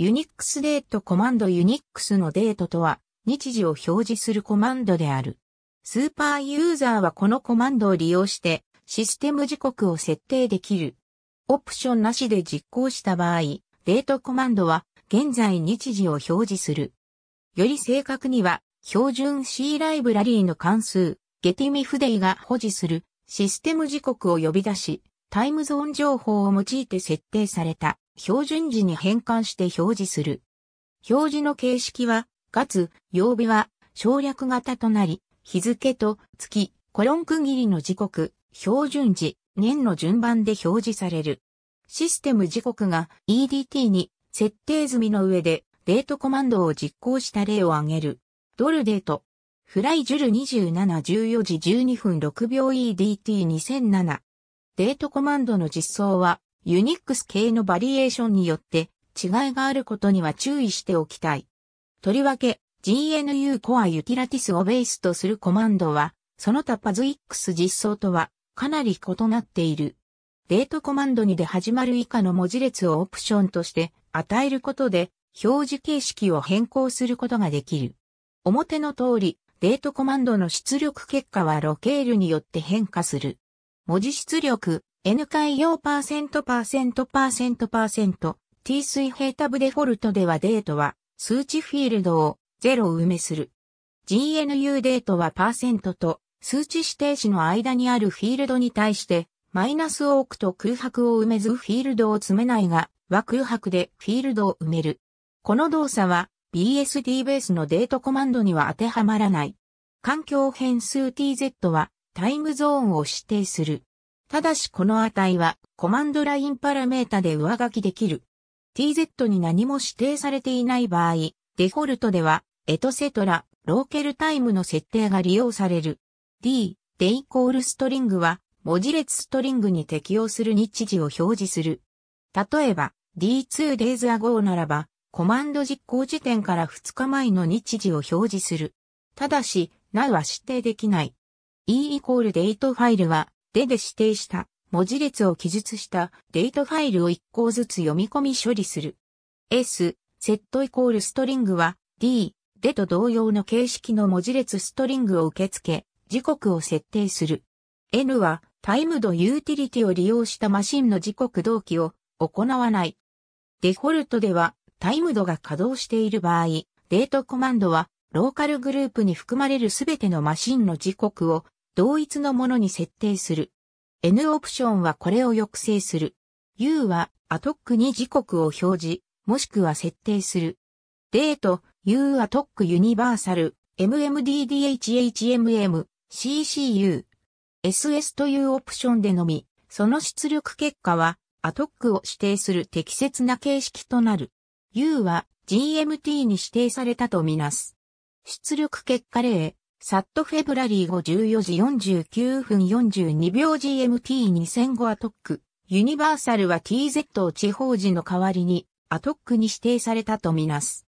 ユニックスデートコマンドユニックスのデートとは、日時を表示するコマンドである。スーパーユーザーはこのコマンドを利用して、システム時刻を設定できる。オプションなしで実行した場合、デートコマンドは、現在日時を表示する。より正確には、標準 C ライブラリーの関数、ゲティミフデイが保持するシステム時刻を呼び出し、タイムゾーン情報を用いて設定された標準時に変換して表示する。表示の形式は、かつ、曜日は省略型となり、日付と月、コロン区切りの時刻、標準時、年の順番で表示される。システム時刻が EDT に設定済みの上でデートコマンドを実行した例を挙げる。ドルデート。フライジュル2714時12分6秒 EDT2007。デートコマンドの実装はユニックス系のバリエーションによって違いがあることには注意しておきたい。とりわけ、GNU Core Utilities をベースとするコマンドは、その他 PASX 実装とはかなり異なっている。デートコマンドにで始まる以下の文字列をオプションとして与えることで表示形式を変更することができる。表の通り、デートコマンドの出力結果はロケールによって変化する。文字出力、N 回用パーセントパーセントパーセントパーセント T 水平タブデフォルトではデートは数値フィールドを0埋めする。GNU デートはパーセントと数値指定値の間にあるフィールドに対してマイナスを置くと空白を埋めずフィールドを詰めないがは空白でフィールドを埋める。この動作は BSD ベースのデートコマンドには当てはまらない。環境変数 tz はタイムゾーンを指定する。ただしこの値はコマンドラインパラメータで上書きできる。tz に何も指定されていない場合、デフォルトでは、エトセトラ、ローケルタイムの設定が利用される。d、デイコールストリングは、文字列ストリングに適用する日時を表示する。例えば、d2days ago ならば、コマンド実行時点から2日前の日時を表示する。ただし、なは指定できない。e イコールデイトファイルは、でで指定した文字列を記述したデートファイルを1個ずつ読み込み処理する。S、セットイコールストリングは D、でと同様の形式の文字列ストリングを受け付け、時刻を設定する。N はタイムドユーティリティを利用したマシンの時刻同期を行わない。デフォルトではタイムドが稼働している場合、デートコマンドはローカルグループに含まれるすべてのマシンの時刻を同一のものに設定する。N オプションはこれを抑制する。U はアトックに時刻を表示、もしくは設定する。デート、U アトックユニバーサル、MMDDHHMM、CCU、SS というオプションでのみ、その出力結果は、アトックを指定する適切な形式となる。U は GMT に指定されたとみなす。出力結果例、サットフェブラリー後14時49分42秒 GMT2005 アトック。ユニバーサルは TZ を地方時の代わりにアトックに指定されたとみなす。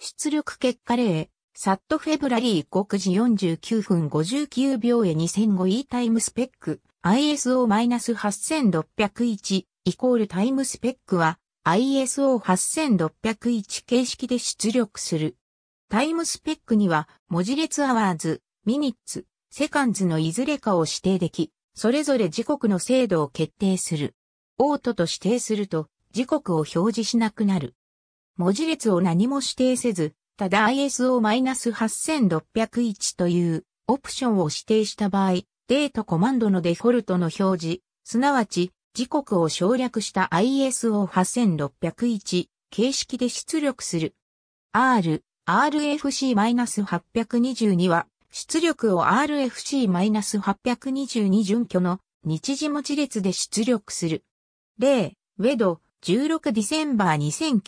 出力結果例、サットフェブラリー5時49分59秒へ 2005E タイムスペック ISO-8601 イコールタイムスペックは ISO8601 形式で出力する。タイムスペックには、文字列アワーズ、ミニッツ、セカンズのいずれかを指定でき、それぞれ時刻の精度を決定する。オートと指定すると、時刻を表示しなくなる。文字列を何も指定せず、ただ ISO-8601 というオプションを指定した場合、デートコマンドのデフォルトの表示、すなわち時刻を省略した ISO-8601 形式で出力する。R、RFC-822 は、出力を RFC-822 準拠の日時持ち列で出力する。例、ウェド、16ディセンバー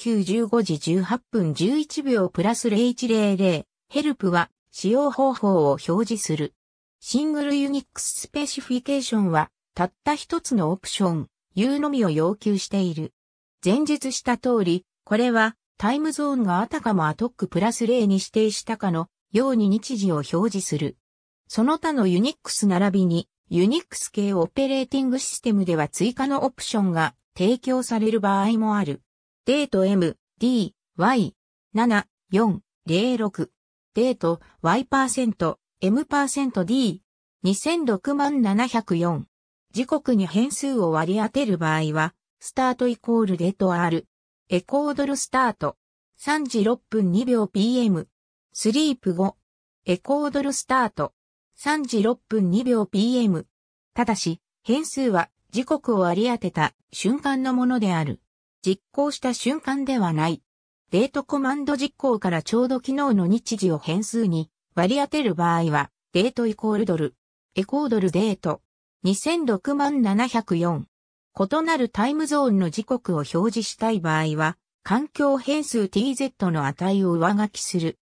2009-15時18分11秒プラス0100、ヘルプは使用方法を表示する。シングルユニックススペシフィケーションは、たった一つのオプション、U のみを要求している。前述した通り、これはタイムゾーンがあたかもアトックプラス0に指定したかのように日時を表示する。その他のユニックス並びにユニックス系オペレーティングシステムでは追加のオプションが提供される場合もある。デート M、D、Y、7、4、06。デート Y%、M%D、2 0 0 6 7 0 4時刻に変数を割り当てる場合は、スタートイコールデート R、エコードルスタート。3時6分2秒 PM。スリープ5。エコードルスタート。3時6分2秒 PM。ただし、変数は時刻を割り当てた瞬間のものである。実行した瞬間ではない。デートコマンド実行からちょうど昨日の日時を変数に割り当てる場合は、デートイコールドル。エコードルデート。2006万704。異なるタイムゾーンの時刻を表示したい場合は、環境変数 tz の値を上書きする。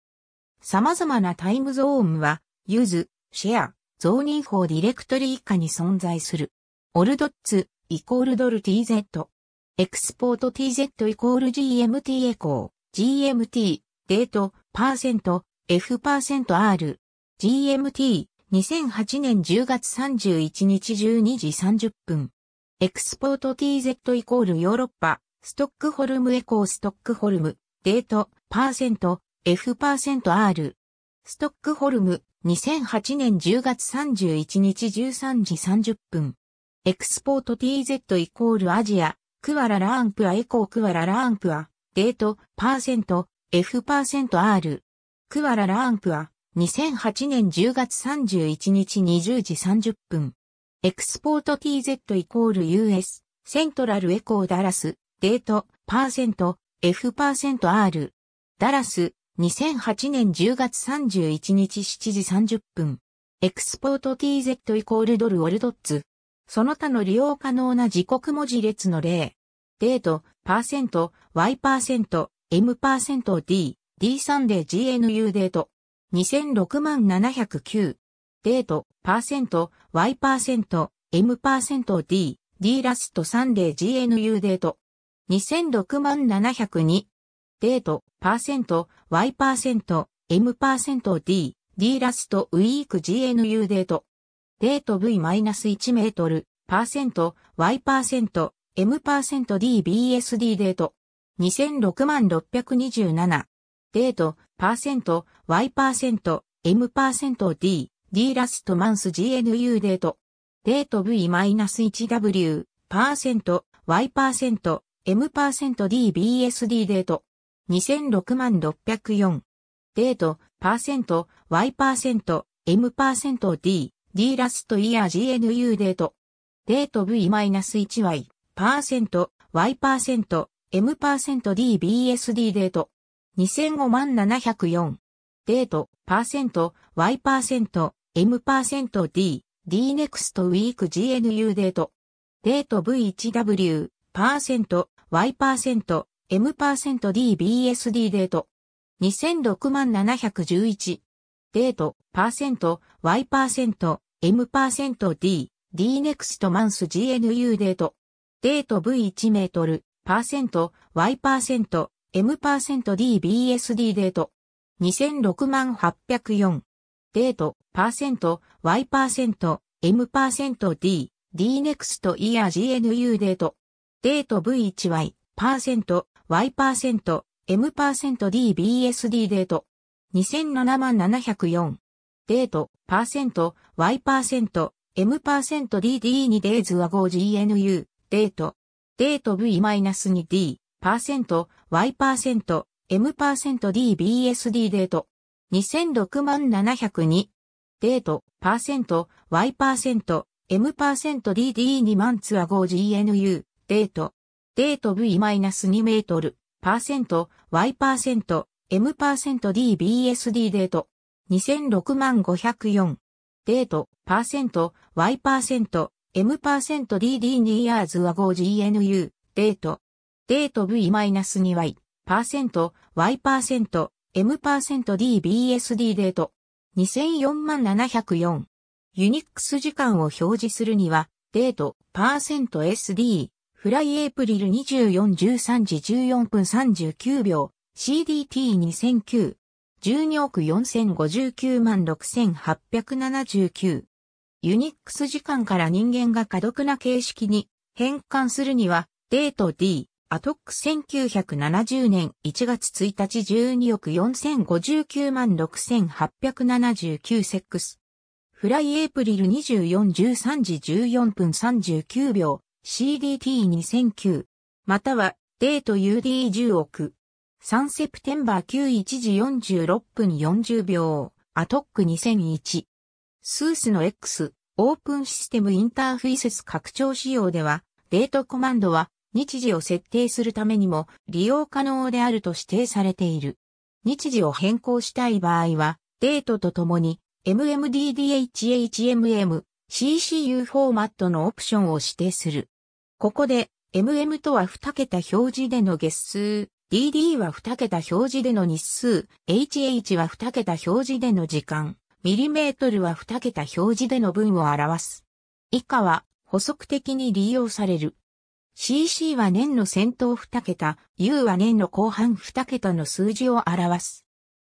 様々なタイムゾーンは、ユーズ、シェア、ゾーニン法ディレクトリ以下に存在する。オルドッツ、イコールドル tz。エクスポート tz イコール gmt エコー、gmt、デート、パーセント、f%r、gmt、2008年10月31日12時30分。エクスポート TZ イコールヨーロッパ、ストックホルムエコーストックホルム、デート、パーセント、F%R パーセント。ストックホルム、2008年10月31日13時30分。エクスポート TZ イコールアジア、クワララアンプアエコークワララアンプア、デート、パーセント、F%R パーセント。クワララアンプア、2008年10月31日20時30分。エクスポート TZ イコール US、セントラルエコーダラス、デート、パーセント、F パーセント R。ダラス、2008年10月31日7時30分。エクスポート TZ イコールドルオルドッツ。その他の利用可能な時刻文字列の例。デート、パーセント、Y パーセント、M パーセント D、D サンデー GNU デート。2006万709。デート、パーセント、Y%、M%D、D ラスト3例 GNU デート。2006万702。デート、パーセント、Y%、M%D、D ラストウィーク GNU デート。デート V-1 メートル、パーセント、Y%、M%D、BSD デート。2006 627。デート、パーセント、Y%、M%D、D ラストマンス GNU デート。デート V-1W、パーセント、Y パーセント、M パーセント DBSD デート。2006万604。デート、パーセント、Y パーセント、M パーセント D、D ラストイヤー GNU デート。デート V-1Y、パーセント、Y パーセント、M パーセント DBSD デート。2005万704。デート、パーセント、Y パーセント、M%D、DNEXT Week GNU デート。デート V1W、%Y%、M%DBSD デート。2006 711。デート、%Y%、M%D、DNEXT Month GNU デート。デート V1 メートル、%Y%、M%DBSD デート。2006 804。デート、パーセント、Y パーセント、M パーセント D、D ネクスト E や GNU デート。デート V1Y、パーセント、Y パーセント、M パーセント D、BSD デート。2070704。デート、パーセント、Y パーセント、M パーセント DD2 デーズは 5GNU、デート。デート V-2D、パーセント、Y パーセント、M パーセント DBSD デート。2006万702。デート、パーセント、Y パーセント、M パーセント DD2 万ツア号 GNU、デート。デート V-2 メートル、パーセント、Y パーセント、M パーセント DBSD デート。2006万504。デート、パーセント、Y パーセント、M パーセント DD2 ヤーズア号 GNU、デート。デート V-2Y、パーセント、Y パーセント、M%DBSD デート2 0 4 7 0 4ユニックス時間を表示するには、デート %SD フライエイプリル2413時14分39秒 CDT2009 12億4059万6879ユニックス時間から人間が過読な形式に変換するには、デート D アトック1970年1月1日12億4059万6879セックス。フライエイプリル2413時14分39秒 CDT2009 またはデート UD10 億3セプテンバー91時46分40秒アトック2001スースの X オープンシステムインターフィーセス拡張仕様ではデートコマンドは日時を設定するためにも利用可能であると指定されている。日時を変更したい場合は、デートとともに MMDDHHMM CCU フォーマットのオプションを指定する。ここで MM とは2桁表示での月数、DD は2桁表示での日数、HH は2桁表示での時間、ミリメートルは2桁表示での分を表す。以下は補足的に利用される。CC は年の先頭2桁、U は年の後半2桁の数字を表す。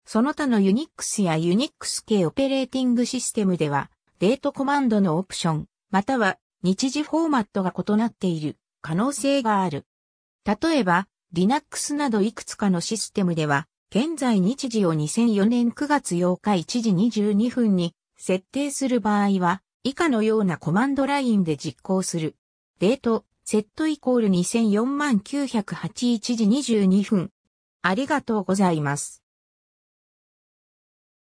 その他の Unix や Unix 系オペレーティングシステムでは、デートコマンドのオプション、または日時フォーマットが異なっている可能性がある。例えば、Linux などいくつかのシステムでは、現在日時を2004年9月8日1時22分に設定する場合は、以下のようなコマンドラインで実行する。デート、Z イコール2004万981時22分。ありがとうございます。